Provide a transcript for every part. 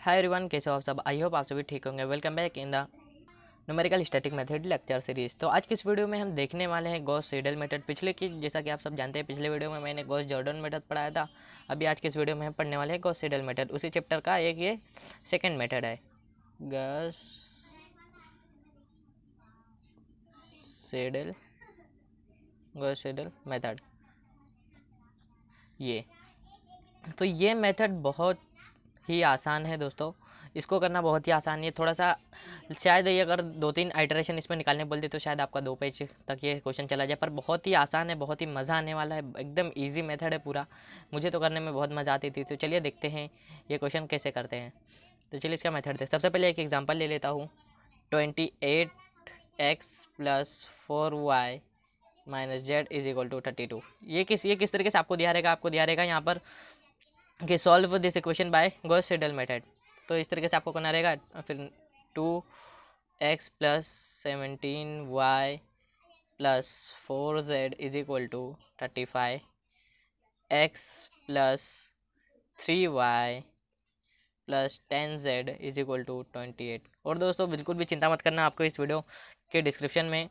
hi everyone कैसे हो आप सब आई होप आप सभी ठीक होंगे welcome back in the numerical static method lecture series तो आज किस वीडियो में हम देखने वाले हैं गॉस सीडल मेथड पिछले की जैसा कि आप सब जानते हैं पिछले वीडियो में मैंने गॉस जॉर्डन मेथड पढ़ाया था अभी आज किस इस वीडियो में हम पढ़ने वाले हैं गॉस सीडल मेथड उसी चैप्टर का एक ये सेकेंड मेथड है Gauss Seidel Gauss Seidel method ये तो ये मेथड बहुत ही आसान है दोस्तों इसको करना बहुत ही आसान है थोड़ा सा शायद ये अगर दो तीन आइट्रेशन इसमें निकालने बोलते तो शायद आपका दो पेज तक ये क्वेश्चन चला जाए पर बहुत ही आसान है बहुत ही मज़ा आने वाला है एकदम ईजी मेथड है पूरा मुझे तो करने में बहुत मज़ा आती थी तो चलिए देखते हैं ये क्वेश्चन कैसे करते हैं तो चलिए इसका मेथड देखते सबसे पहले एक एग्जाम्पल ले लेता हूँ twenty eight x plus four y minus z is equal to thirty two ये किस ये किस तरीके से आपको दिया रहेगा आपको दिया रहेगा यहाँ पर कि solve this equation by Gauss Seidel method तो इस तरीके से आपको करना रहेगा फिर two x plus seventeen y plus four z is equal to thirty five x plus three y plus ten z is equal to twenty eight और दोस्तों बिल्कुल भी चिंता मत करना आपको इस वीडियो के डिस्क्रिप्शन में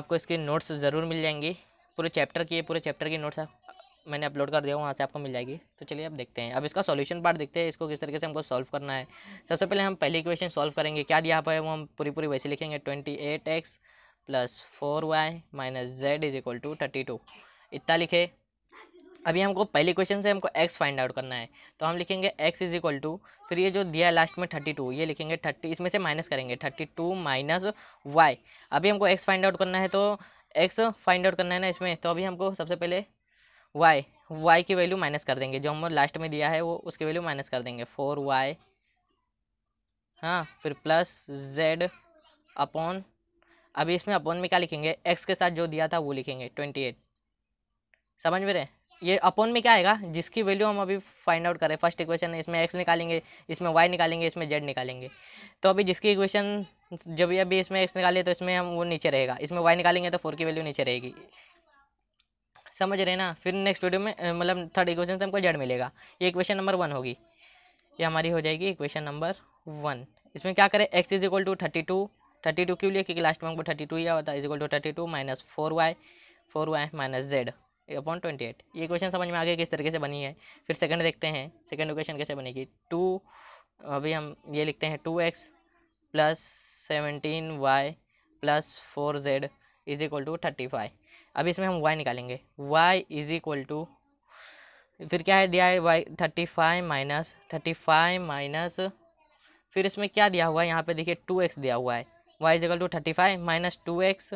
आपको इसके नोट्स ज़रूर मिल जाएंगे पूरे चैप्टर की पूरे चैप्टर की नोट्स आप मैंने अपलोड कर दिया वहाँ से आपको मिल जाएगी तो चलिए अब देखते हैं अब इसका सॉल्यूशन पार्ट देखते हैं इसको किस तरीके से हमको सॉल्व करना है सबसे पहले हम पहली इक्वेशन सॉल्व करेंगे क्या दिया है वो हम पूरी पूरी वैसे लिखेंगे twenty eight x plus four y minus z is equal to thirty two इतना लिखे अभी हमको पहले क्वेश्चन से हमको एक्स फाइंड आउट करना है तो हम लिखेंगे एक्स इज इक्वल टू फिर ये जो दिया लास्ट में थर्टी टू ये लिखेंगे थर्टी इसमें से माइनस करेंगे थर्टी टू माइनस वाई अभी हमको एक्स फाइंड आउट करना है तो एक्स फाइंड आउट करना है ना इसमें तो अभी हमको सबसे पहले वाई वाई की वैल्यू माइनस कर देंगे जो हम लास्ट में दिया है वो उसकी वैल्यू माइनस कर देंगे फोर वाई हाँ फिर प्लस जेड अपॉन अभी इसमें अपॉन में क्या लिखेंगे एक्स के साथ जो दिया था वो लिखेंगे ट्वेंटी एट समझ में रहे ये अपॉन में क्या आएगा जिसकी वैल्यू हम अभी फाइंड आउट करें फर्स्ट इक्वेशन है इसमें एक्स निकालेंगे इसमें वाई निकालेंगे इसमें जेड निकालेंगे तो अभी जिसकी इक्वेशन जब भी अभी इसमें एक्स निकाले तो इसमें हम वो नीचे रहेगा इसमें वाई निकालेंगे तो फोर की वैल्यू नीचे रहेगी समझ रहे ना फिर नेक्स्ट वीडियो में मतलब थर्ड इक्वेशन से हमको जेड मिलेगा ये इक्वेशन नंबर वन होगी ये हमारी हो जाएगी इक्वेशन नंबर वन इसमें क्या करें x is equal to thirty two thirty two क्यों लिए क्योंकि लास्ट में हमको थर्टी टू या होता है is equal to thirty two minus four y four y minus z upon twenty eight ये क्वेश्चन समझ में आ गया किस तरीके से बनी है फिर सेकंड देखते हैं सेकंड इक्वेशन कैसे बनेगी टू अभी हम ये लिखते हैं two x plus seventeen y plus four z is equal to thirty five अब इसमें हम वाई निकालेंगे वाई इज इक्वल टू फिर क्या है दिया है y thirty five minus thirty five minus फिर इसमें क्या दिया हुआ है यहाँ पे देखिए टू एक्स दिया हुआ है y is equal to thirty five minus two x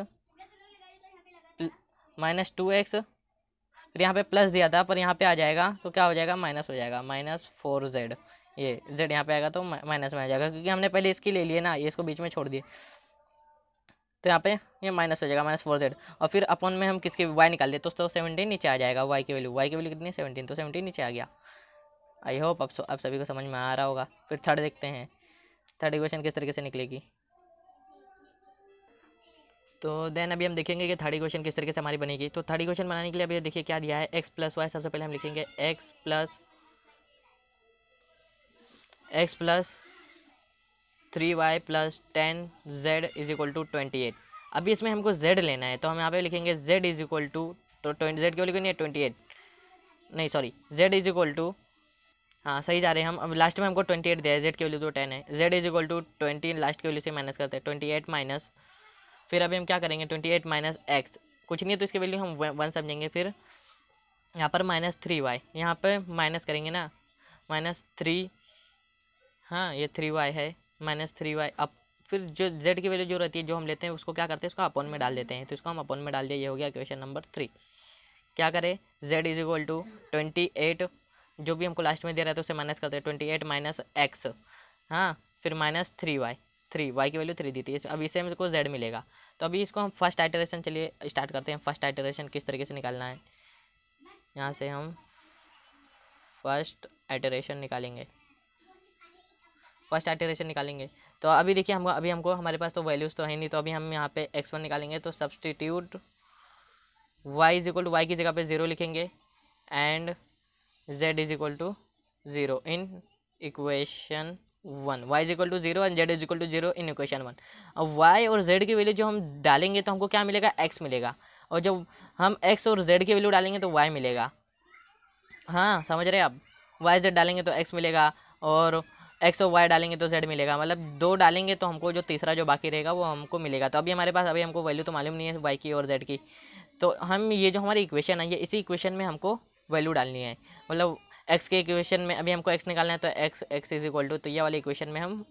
minus two x फिर यहाँ पे प्लस दिया था पर यहाँ पे आ जाएगा तो क्या हो जाएगा माइनस हो जाएगा माइनस फोर जेड ये जेड यहाँ पे आएगा तो माइनस में आ जाएगा क्योंकि हमने पहले इसकी ले लिए ना ये इसको बीच में छोड़ दिए तो यहाँ पे ये माइनस हो जाएगा माइनस फोर जेड और फिर अपन में हम किसके वाई निकाल दिए तो सेवनटीन नीचे आ जाएगा वाई की वैल्यू वाई की वैल्यू कितनी है सेवनटीन तो सेवनटीन नीचे आ गया आई होप अब अब सभी को समझ में आ रहा होगा फिर थर्ड देखते हैं थर्ड इक्वेशन किस तरीके से निकलेगी तो देन अभी हम देखेंगे कि थर्ड इक्वेशन किस तरीके से हमारी बनेगी तो थर्ड इक्वेशन बनाने के लिए अभी देखिए क्या दिया है एक्स प्लस वाई सबसे पहले हम लिखेंगे x plus x plus three y plus ten z is equal to twenty eight अभी इसमें हमको जेड लेना है तो हम यहाँ पे लिखेंगे जेड इज इक्वल टू तो ट्वेंटी जेड क्यों लिखेंगे ट्वेंटी एट नहीं sorry z is equal to हाँ सही जा रहे हैं हम अब लास्ट में हमको ट्वेंटी एट दिया है जेड के वैल्यू तो टेन है z is equal to twenty last के वैल्यू से माइनस करते हैं ट्वेंटी एट माइनस फिर अभी हम क्या करेंगे ट्वेंटी एट माइनस एक्स कुछ नहीं है तो इसकी वैल्यू हम वन समझेंगे फिर यहाँ पर माइनस थ्री वाई यहाँ पर माइनस करेंगे ना माइनस थ्री हाँ ये थ्री वाई है माइनस थ्री वाई अब फिर जो जेड की वैल्यू जो रहती है जो हम लेते हैं उसको क्या करते हैं उसको अपॉन में डाल देते हैं तो इसको हम अपॉन में डाल दिए ये हो गया क्वेश्चन नंबर थ्री क्या करें z is equal to twenty eight जो भी हमको लास्ट में दे रहा है तो उसे माइनस करते हैं ट्वेंटी एट माइनस एक्स हाँ फिर minus three y three y की वैल्यू थ्री दी थी अब इसे हमको जेड मिलेगा तो अभी इसको हम फर्स्ट आइटरेशन चलिए स्टार्ट करते हैं फर्स्ट आइटरेशन किस तरीके से निकालना है यहाँ से हम फर्स्ट आइटरेशन निकालेंगे फर्स्ट आइटरेशन निकालेंगे तो अभी देखिए हम अभी हमको हमारे पास तो वैल्यूज़ तो है नहीं तो अभी हम यहाँ पे एक्स वन निकालेंगे तो substitute y is equal to y की जगह पे ज़ीरो लिखेंगे and z is equal to zero in equation one y is equal to zero and z is equal to zero in equation one अब y और z की value जो हम डालेंगे तो हमको क्या मिलेगा एक्स मिलेगा और जब हम एक्स और जेड की वैल्यू डालेंगे तो वाई मिलेगा हाँ समझ रहे आप वाई जेड डालेंगे तो एक्स मिलेगा और एक्स और वाई डालेंगे तो जेड मिलेगा मतलब दो डालेंगे तो हमको जो तीसरा जो बाकी रहेगा वो हमको मिलेगा तो अभी हमारे पास अभी हमको वैल्यू तो मालूम नहीं है वाई की और जेड की तो हम ये जो हमारी इक्वेशन है ये इसी इक्वेशन में हमको वैल्यू डालनी है मतलब एक्स के इक्वेशन में अभी हमको एक्स निकालना है तो x x is equal to तो ये वाली इक्वेशन में हम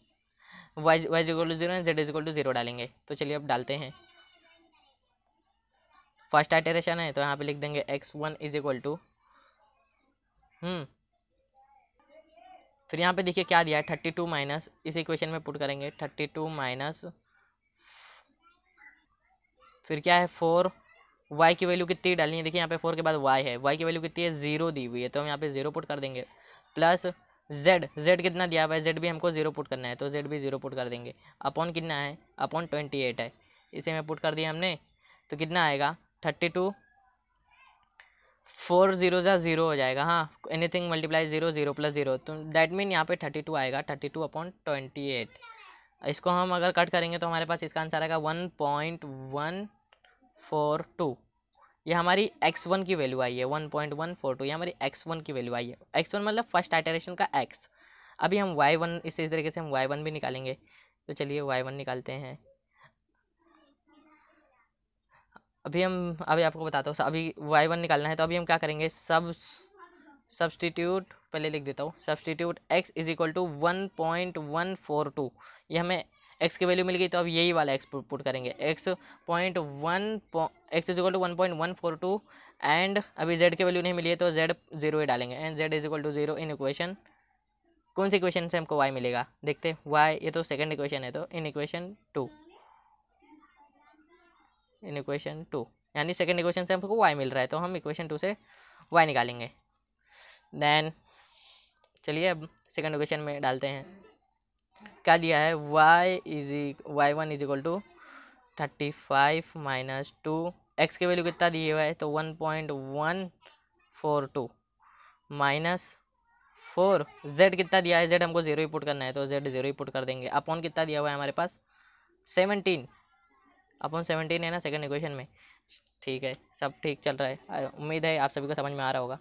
y y equal to zero z is equal to zero डालेंगे तो चलिए अब डालते हैं फर्स्ट आइटरेशन है तो यहाँ पे लिख देंगे x one is equal to फिर यहाँ पे देखिए क्या दिया है थर्टी टू माइनस इस इक्वेशन में पुट करेंगे थर्टी टू माइनस फिर क्या है फोर वाई की वैल्यू कितनी डालनी है देखिए यहाँ पे फोर के बाद वाई है वाई की वैल्यू कितनी है जीरो दी हुई है तो हम यहाँ पे जीरो पुट कर देंगे प्लस जेड जेड कितना दिया हुआ है जेड भी हमको जीरो पुट करना है तो जेड भी जीरो पुट कर देंगे अपॉन कितना है अपॉन ट्वेंटी एट है इसे में पुट कर दिया हमने तो कितना आएगा थर्टी टू फोर जीरो जहाँ ज़ीरो हो जाएगा हाँ anything multiply zero zero plus zero तो डैट मीन यहाँ पे थर्टी टू आएगा thirty two upon twenty eight इसको हम अगर कट करेंगे तो हमारे पास इसका आंसर आएगा one point one four two ये हमारी एक्स वन की वैल्यू आई है one point one four two ये हमारी एक्स वन की वैल्यू आई है एक्स वन मतलब फर्स्ट आइटरेशन का एक्स अभी हम वाई वन इसी तरीके से हम वाई वन भी निकालेंगे तो चलिए वाई वन निकालते हैं अभी हम अभी आपको बताता हूँ अभी वाई वन निकालना है तो अभी हम क्या करेंगे सब सब्सटीट्यूट पहले लिख देता हूँ substitute x is equal to one point one four two ये हमें एक्स की वैल्यू मिल गई तो अब यही वाला एक्स पुट करेंगे x point one x is equal to one point one four two and अभी जेड की वैल्यू नहीं मिली है तो जेड जीरो ही डालेंगे and z is equal to zero in equation कौन सी इक्वेशन से हमको वाई मिलेगा देखते वाई ये तो सेकेंड इक्वेशन है तो in equation two in equation two यानी सेकेंड इक्वेशन से हमको वाई मिल रहा है तो हम इक्वेशन टू से वाई निकालेंगे देन चलिए अब सेकेंड इक्वेशन में डालते हैं क्या दिया है y is y one is equal to thirty five minus two x के वैल्यू कितना दिए हुआ है तो one point one four two minus four z कितना दिया है जेड हमको जीरो ही पुट करना है तो जेड जीरो ही पुट कर देंगे अपॉन कितना दिया हुआ है हमारे पास सेवनटीन अपॉन सेवनटीन है ना सेकंड इक्वेशन में ठीक है सब ठीक चल रहा है उम्मीद है आप सभी को समझ में आ रहा होगा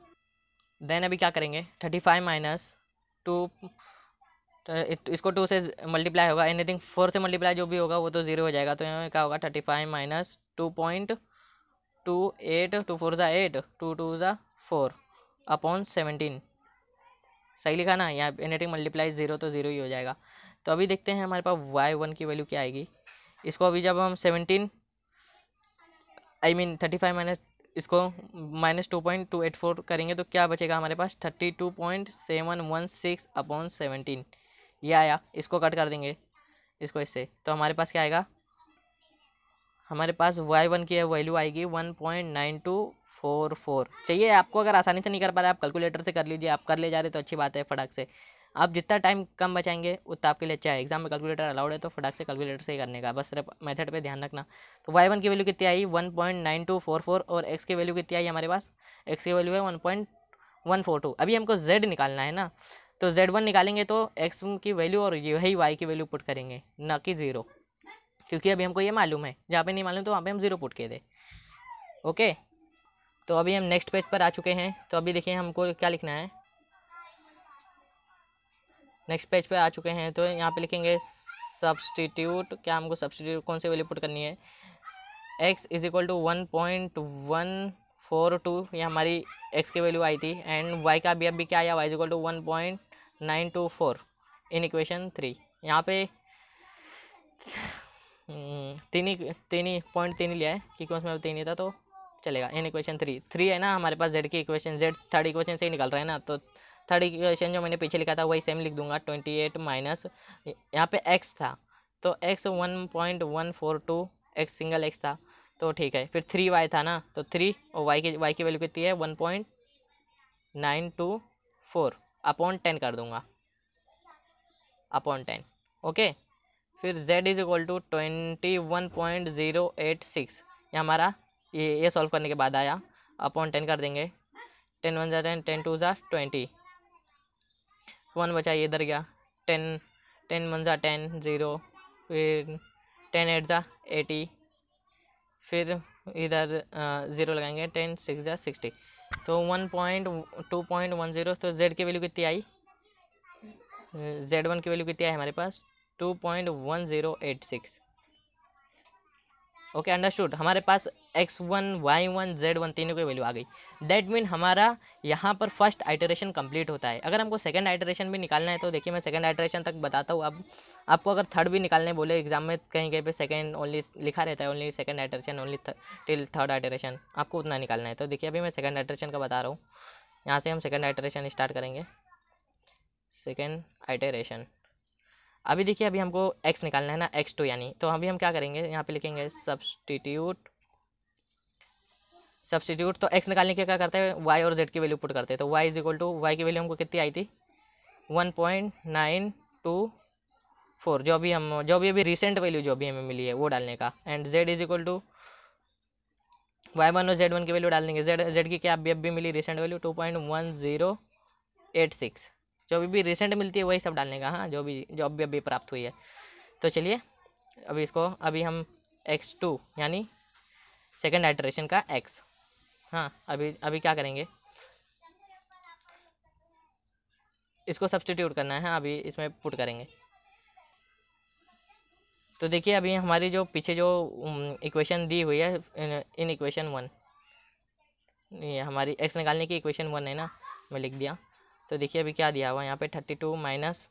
देन अभी क्या करेंगे थर्टी फाइव माइनस टू इसको टू से मल्टीप्लाई होगा एनीथिंग फोर से मल्टीप्लाई जो भी होगा वो तो ज़ीरो हो जाएगा तो यहाँ क्या होगा thirty five minus two point two eight two four ज़ा एट टू टू ज़ा फोर अपॉन सेवनटीन सही लिखा ना यहाँ एनीथिंग मल्टीप्लाई ज़ीरो तो ज़ीरो ही हो जाएगा तो अभी देखते हैं हमारे पास वाई वन की वैल्यू क्या आएगी इसको अभी जब हम seventeen I mean thirty five minus इसको minus two point two eight four करेंगे तो क्या बचेगा हमारे पास thirty to point seven one six upon seventeen ये आया इसको कट कर देंगे इसको इससे तो हमारे पास क्या आएगा हमारे पास वाई वन की वैल्यू आएगी one point nine two four four चाहिए आपको अगर आसानी से नहीं कर पा रहे आप कैलकुलेटर से कर लीजिए आप कर ले जा रहे तो अच्छी बात है फटाक से आप जितना टाइम कम बचाएंगे उतना आपके लिए अच्छा है एग्जाम में कैलकुलेटर अलाउड है तो फटाक से कैलकुलेटर से ही करने का बस सिर्फ मेथड पे ध्यान रखना तो वाई वन की वैल्यू कितनी आई one point nine two four four और एक्स की वैल्यू कितनी आई हमारे पास एक्स की वैल्यू है one point one four two अभी हमको जेड निकालना है ना तो जेड वन निकालेंगे तो एक्स की वैल्यू और यही वाई की वैल्यू पुट करेंगे ना कि ज़ीरो क्योंकि अभी हमको ये मालूम है जहाँ पर नहीं मालूम तो वहाँ पर हम ज़ीरो पुट के दें ओके तो अभी हम नेक्स्ट पेज पर आ चुके हैं तो अभी देखिए हमको क्या लिखना है नेक्स्ट पेज पे आ चुके हैं तो यहाँ पे लिखेंगे सब्सटीट्यूट क्या हमको सब्सटीट्यूट कौन सी वैल्यू पुट करनी है x is equal to one point one four two ये हमारी एक्स की वैल्यू आई थी एंड वाई का भी अभी क्या आया y is equal to one point nine two four in equation three यहाँ पे हम्म, तीन ही तीन ही पॉइंट तीन ही लिया है क्योंकि उसमें तीन ही था तो चलेगा इन इक्वेशन थ्री थ्री है ना हमारे पास जेड की इक्वेशन जेड थर्ड इक्वेशन से ही निकल रहा है ना तो थर्ड इक्वेशन जो मैंने पीछे लिखा था वही सेम लिख दूंगा ट्वेंटी एट माइनस यहाँ पे एक्स था तो x one point one four two x single x था तो ठीक है फिर थ्री वाई था ना तो थ्री और वाई की वाई की वैल्यू कितनी है one point nine two four upon ten कर दूंगा अपॉन टेन ओके फिर z is equal to twenty one point zero eight six ये हमारा ये ये सॉल्व करने के बाद आया अपॉन टेन कर देंगे टेन वन ज़ा टेन टेन टू ज़ा ट्वेंटी वन बचा ये इधर गया टेन टेन वन ज़ा टेन ज़ीरो फिर टेन एट ज़ा एटी फिर इधर ज़ीरो लगाएंगे टेन सिक्स ज़ा सिक्सटी तो one point two point one zero तो जेड की वैल्यू कितनी आई जेड वन की वैल्यू कितनी आई हमारे पास two point one zero eight six okay understood हमारे पास x one Y one z one तीनों की वैल्यू आ गई दैट मीन हमारा यहाँ पर फर्स्ट आइटरेशन कंप्लीट होता है अगर हमको सेकंड आइटरेशन भी निकालना है तो देखिए मैं सेकंड आइटरेशन तक बताता हूँ आप आपको अगर थर्ड भी निकालने बोले एग्जाम में कहीं कहीं पे सेकंड ओनली लिखा रहता है only second iteration only till third iteration आपको उतना निकालना है तो देखिए अभी मैं सेकेंड आइटरेशन का बता रहा हूँ यहाँ से हम सेकेंड आइटरेशन स्टार्ट करेंगे सेकेंड आइटरेशन अभी देखिए अभी हमको एक्स निकालना है ना एक्स टू यानी तो अभी हम क्या करेंगे यहाँ पे लिखेंगे सब्सटीट्यूट सब्सटीट्यूट तो एक्स निकालने के क्या करते हैं वाई और जेड की वैल्यू पुट करते हैं तो y is equal to y की वैल्यू हमको कितनी आई थी one point nine two four जो भी हम जो भी अभी रिसेंट वैल्यू जो भी हमें मिली है वो डालने का and z is equal to y one और जेड वन की वैल्यू डाल देंगे जेड जेड की क्या अभी अभी मिली recent value two point one zero eight six जो भी, भी रिसेंट मिलती है वही सब डालने का हाँ जो भी जो अभी अभी प्राप्त हुई है तो चलिए अभी इसको अभी हम एक्स टू यानी सेकेंड आइट्रेशन का एक्स हाँ अभी अभी क्या करेंगे इसको सब्सटीट्यूट करना है हाँ, अभी इसमें पुट करेंगे तो देखिए अभी हमारी जो पीछे जो इक्वेशन दी हुई है इन इक्वेशन वन ये हमारी एक्स निकालने की इक्वेशन वन है ना मैं लिख दिया तो देखिए अभी क्या दिया हुआ यहाँ पे थर्टी टू माइनस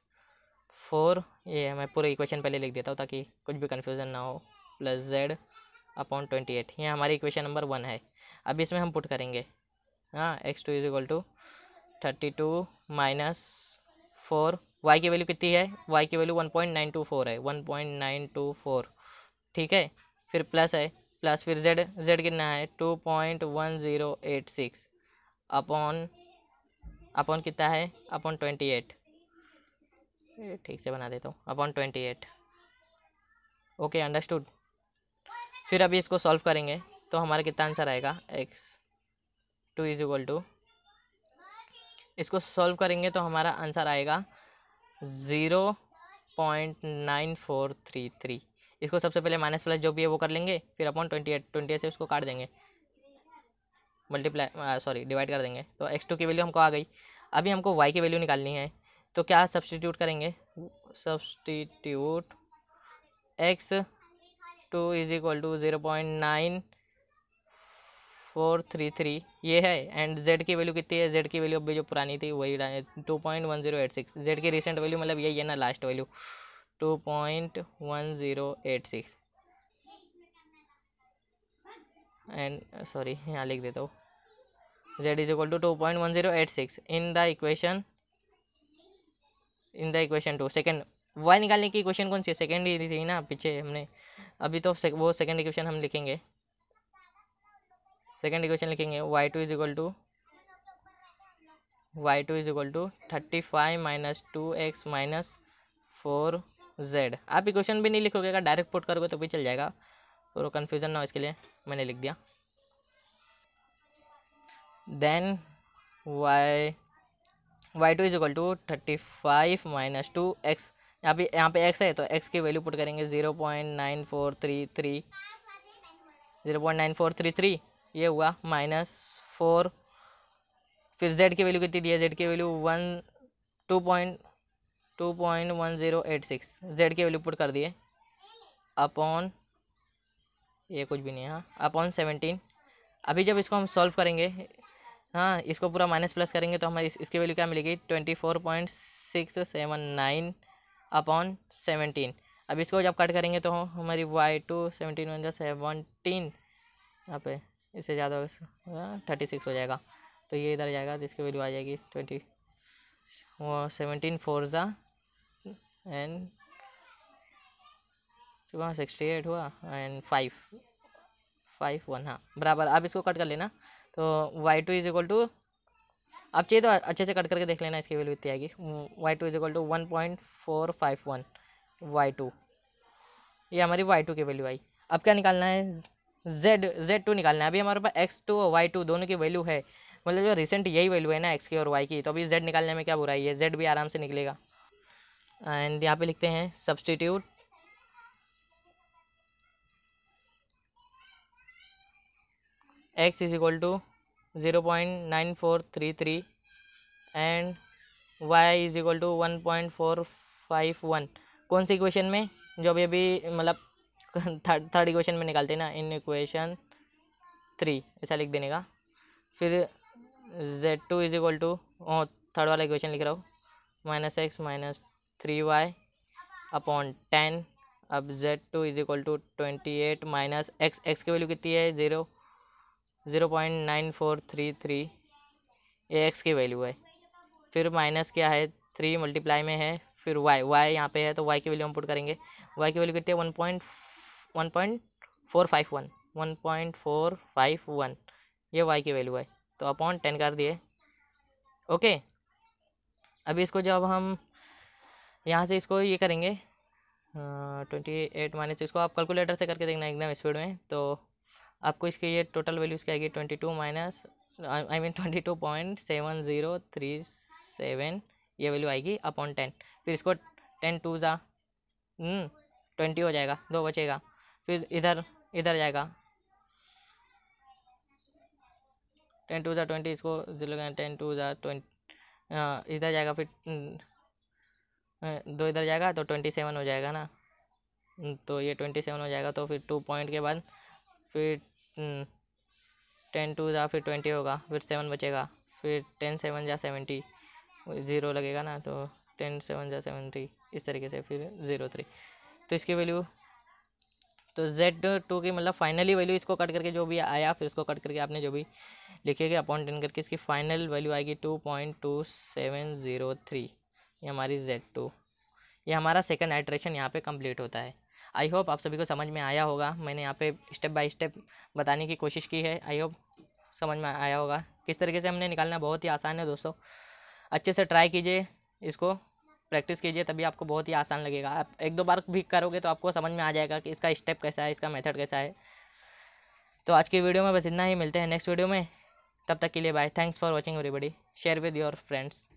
फोर ये मैं पूरे इक्वेशन पहले लिख देता हूँ ताकि कुछ भी कन्फ्यूज़न ना हो plus z upon twenty eight ये हमारी इक्वेशन नंबर वन है अब इसमें हम पुट करेंगे हाँ x two is equal to thirty two minus four y की वैल्यू कितनी है वाई की value one point nine two four है one point nine two four ठीक है फिर प्लस है प्लस फिर जेड जेड कितना है two point one zero eight six upon upon कितना है अपॉन ट्वेंटी एट ठीक से बना देता हूँ upon twenty eight okay understood फिर अभी इसको सॉल्व करेंगे तो हमारा कितना आंसर आएगा x two is equal to इसको सॉल्व करेंगे तो हमारा आंसर आएगा zero point nine four three three इसको सबसे पहले माइनस प्लस जो भी है वो कर लेंगे फिर upon twenty eight twenty eight से उसको काट देंगे मल्टीप्लाई सॉरी डिवाइड कर देंगे तो एक्स टू की वैल्यू हमको आ गई अभी हमको वाई की वैल्यू निकालनी है तो क्या सब्सटीट्यूट करेंगे substitute x two is equal to zero point nine four three three ये है एंड जेड की वैल्यू कितनी है जेड की वैल्यू अभी जो पुरानी थी वही two point one zero eight six z की रिसेंट वैल्यू मतलब यही है ना last value two point one zero eight six and sorry यहाँ लिख देता हूँ z is equal to two point one zero eight six in the equation in the equation two second y निकालने की इक्वेशन कौन सी है सेकेंड ही थी ना पीछे हमने अभी तो वो सेकेंड इक्वेशन हम लिखेंगे सेकेंड इक्वेशन लिखेंगे y two is equal to y two is equal to thirty five minus two x minus four z आप इक्वेशन भी नहीं लिखोगे अगर डायरेक्ट पुट करोगे तो भी चल जाएगा और कन्फ्यूज़न ना हो इसके लिए मैंने लिख दिया then y y2 two is equal to thirty five minus two x यहाँ पे यहाँ पे एक्स है तो x की वैल्यू पुट करेंगे zero point nine four three three zero point nine four three three ये हुआ माइनस फोर फिर z की वैल्यू कितनी दी है z की value one two point two point one zero eight six z की वैल्यू पुट कर दिए अपॉन ये कुछ भी नहीं है अपॉन हाँ, सेवनटीन अभी जब इसको हम सॉल्व करेंगे हाँ इसको पूरा माइनस प्लस करेंगे तो हमें इस, इसकी वैल्यू क्या मिलेगी twenty four point six seven nine upon seventeen अब इसको जब कट करेंगे तो हमारी y two seventeen one seventeen यहाँ पे इससे ज़्यादा थर्टी सिक्स हो जाएगा तो ये इधर जाएगा तो इसकी वैल्यू आ जाएगी ट्वेंटी वो सेवनटीन फोर ज़ा एंड सिक्सटी एट हुआ एंड फाइव फाइव वन हाँ बराबर आप इसको कट कर लेना तो y two is equal to आप चाहिए तो अच्छे से कट करके देख लेना इसकी वैल्यू इतनी आएगी y two is equal to one point four five one y two ये हमारी वाई टू की वैल्यू आई अब क्या निकालना है जेड जेड टू निकालना है अभी हमारे पास एक्स टू और वाई टू दोनों की वैल्यू है मतलब जो रिसेंट यही वैल्यू है ना एक्स की और वाई की तो अभी जेड निकालने में क्या बुराई है जेड भी आराम से निकलेगा एंड यहाँ पे लिखते हैं substitute x is equal to 0.9433 and y is equal to one point four five one कौन सी इक्वेशन में जो अभी अभी मतलब थर्ड थर्ड इक्वेशन में निकालते हैं ना इन इक्वेशन थ्री ऐसा लिख देने का फिर z two is equal to ओ थर्ड वाला इक्वेशन लिख रहा हूँ minus x minus three y upon ten अब z two is equal to twenty eight minus x x की वैल्यू कितनी है zero zero point nine four three three ए एक्स की वैल्यू है फिर माइनस क्या है थ्री मल्टीप्लाई में है फिर वाई वाई यहाँ पे है तो वाई की वैल्यू हम पुट करेंगे वाई की वैल्यू कितनी है one point one point four five one one point four five one ये वाई की वैल्यू है तो अपॉन टेन कर दिए ओके अभी इसको जब हम यहाँ से इसको ये करेंगे ट्वेंटी एट माइनस इसको आप कैलकुलेटर से करके देखना एकदम स्पीड में तो आपको इसके ये टोटल वैल्यू इसकी आएगी twenty two minus I mean twenty two point seven zero three seven ये वैल्यू आएगी अपॉन टेन फिर इसको टेन टू ज़ा ट्वेंटी हो जाएगा दो बचेगा फिर इधर इधर जाएगा टेन टू ज़ा ट्वेंटी इसको जीरो टेन टू ज़ा ट्वेंटी इधर जाएगा फिर हम्म, दो इधर जाएगा तो ट्वेंटी सेवन हो जाएगा ना तो ये ट्वेंटी सेवन हो जाएगा तो फिर टू पॉइंट के बाद फिर टेन हम्म, टू या फिर ट्वेंटी होगा फिर सेवन बचेगा फिर टेन सेवन या सेवेंटी ज़ीरो लगेगा ना तो टेन सेवन या सेवेंटी इस तरीके से फिर ज़ीरो थ्री तो इसकी वैल्यू तो जेड टू की मतलब फाइनली वैल्यू इसको कट करके जो भी आया फिर इसको कट करके आपने जो भी लिखेगा अपॉन टेन करके इसकी फाइनल वैल्यू आएगी two point two seven zero three ये हमारी जेड टू ये हमारा सेकेंड आइट्रेशन यहाँ पे कंप्लीट होता है आई होप आप सभी को समझ में आया होगा मैंने यहाँ पे स्टेप बाय स्टेप बताने की कोशिश की है आई होप समझ में आया होगा किस तरीके से हमने निकालना बहुत ही आसान है दोस्तों अच्छे से ट्राई कीजिए इसको प्रैक्टिस कीजिए तभी आपको बहुत ही आसान लगेगा आप एक दो बार भी करोगे तो आपको समझ में आ जाएगा कि इसका स्टेप कैसा है इसका मेथड कैसा है तो आज की वीडियो में बस इतना ही मिलते हैं नेक्स्ट वीडियो में तब तक के लिए bye thanks for watching everybody share with your friends